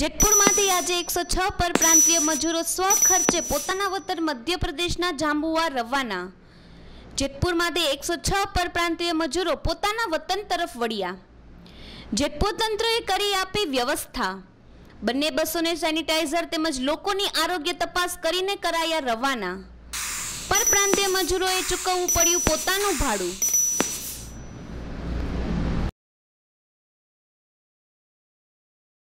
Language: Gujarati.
જેતપુરમાંથી આજે એકસો છ પરપ્રાંતીય મજૂરો સ્વખર્ચે પોતાના વતન મધ્યપ્રદેશના જાંબુવા રવાના જેતપુરમાંથી એકસો છ પરપ્રાંતીય મજૂરો પોતાના વતન તરફ વળ્યા જેતપુર તંત્રએ કરી આપી વ્યવસ્થા બંને બસોને સેનિટાઈઝર તેમજ લોકોની આરોગ્ય તપાસ કરીને કરાયા રવાના પરપ્રાંતીય મજૂરોએ ચૂકવવું પડ્યું પોતાનું ભાડું